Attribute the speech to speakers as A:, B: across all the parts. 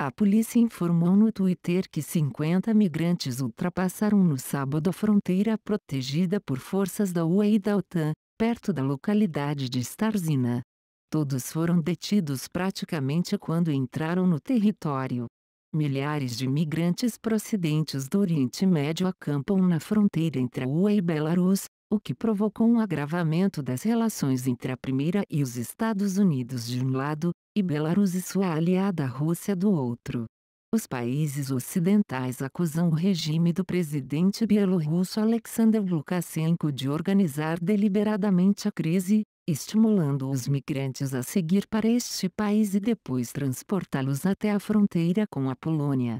A: A polícia informou no Twitter que 50 migrantes ultrapassaram no sábado a fronteira protegida por forças da UE e da OTAN, perto da localidade de Starzina. Todos foram detidos praticamente quando entraram no território. Milhares de migrantes procedentes do Oriente Médio acampam na fronteira entre a UE e Belarus, o que provocou um agravamento das relações entre a primeira e os Estados Unidos de um lado, e Belarus e sua aliada Rússia do outro. Os países ocidentais acusam o regime do presidente bielorrusso Alexander Lukashenko de organizar deliberadamente a crise, estimulando os migrantes a seguir para este país e depois transportá-los até a fronteira com a Polônia.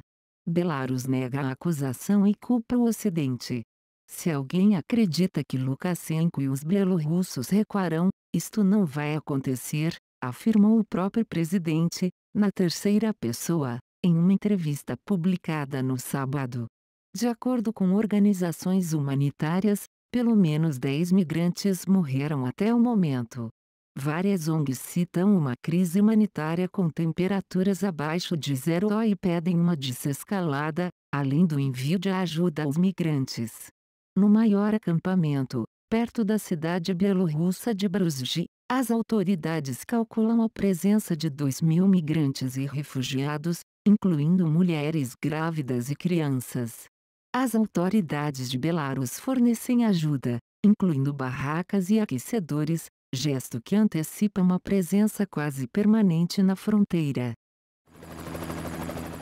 A: Belarus nega a acusação e culpa o Ocidente. Se alguém acredita que Lukashenko e os bielorrussos recuarão, isto não vai acontecer, afirmou o próprio presidente, na terceira pessoa, em uma entrevista publicada no sábado. De acordo com organizações humanitárias, pelo menos 10 migrantes morreram até o momento. Várias ONGs citam uma crise humanitária com temperaturas abaixo de zero e pedem uma desescalada, além do envio de ajuda aos migrantes. No maior acampamento, perto da cidade bielorrussa de Brusji, as autoridades calculam a presença de 2 mil migrantes e refugiados, incluindo mulheres grávidas e crianças. As autoridades de Belarus fornecem ajuda, incluindo barracas e aquecedores, gesto que antecipa uma presença quase permanente na fronteira.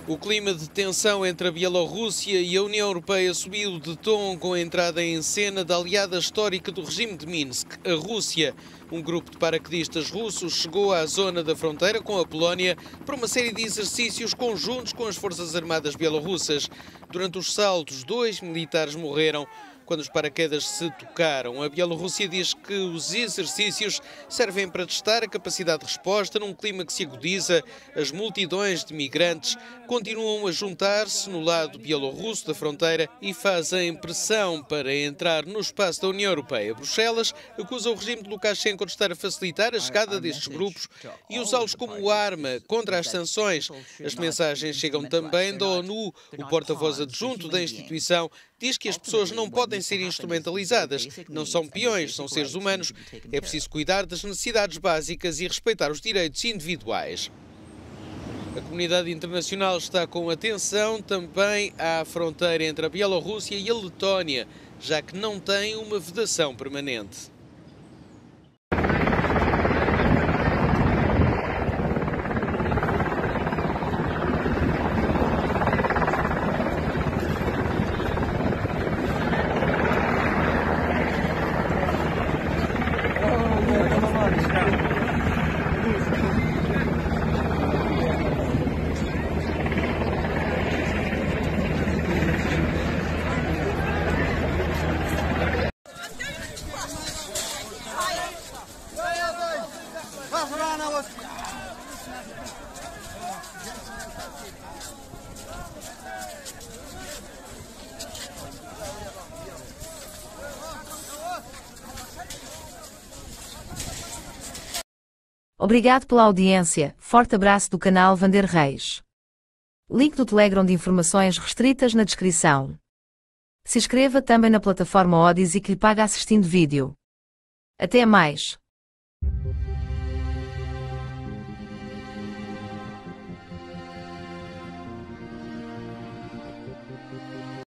B: O clima de tensão entre a Bielorrússia e a União Europeia subiu de tom com a entrada em cena da aliada histórica do regime de Minsk, a Rússia. Um grupo de paraquedistas russos chegou à zona da fronteira com a Polónia para uma série de exercícios conjuntos com as Forças Armadas Bielorrussas. Durante os saltos, dois militares morreram. Quando os paraquedas se tocaram, a Bielorrússia diz que os exercícios servem para testar a capacidade de resposta num clima que se agudiza. As multidões de migrantes continuam a juntar-se no lado bielorrusso da fronteira e fazem pressão para entrar no espaço da União Europeia. Bruxelas acusa o regime de Lukashenko de estar a facilitar a chegada destes grupos e usá-los como arma contra as sanções. As mensagens chegam também da ONU. O porta-voz adjunto da instituição diz que as pessoas não podem podem ser é é instrumentalizadas. É não são peões, são seres humanos. É preciso cuidar das necessidades básicas e respeitar os direitos individuais. A comunidade internacional está com atenção também à fronteira entre a Bielorrússia e a Letónia, já que não tem uma vedação permanente.
A: Obrigado pela audiência, forte abraço do canal Vander Reis. Link do Telegram de informações restritas na descrição. Se inscreva também na plataforma Odyssey e que lhe paga assistindo vídeo. Até mais!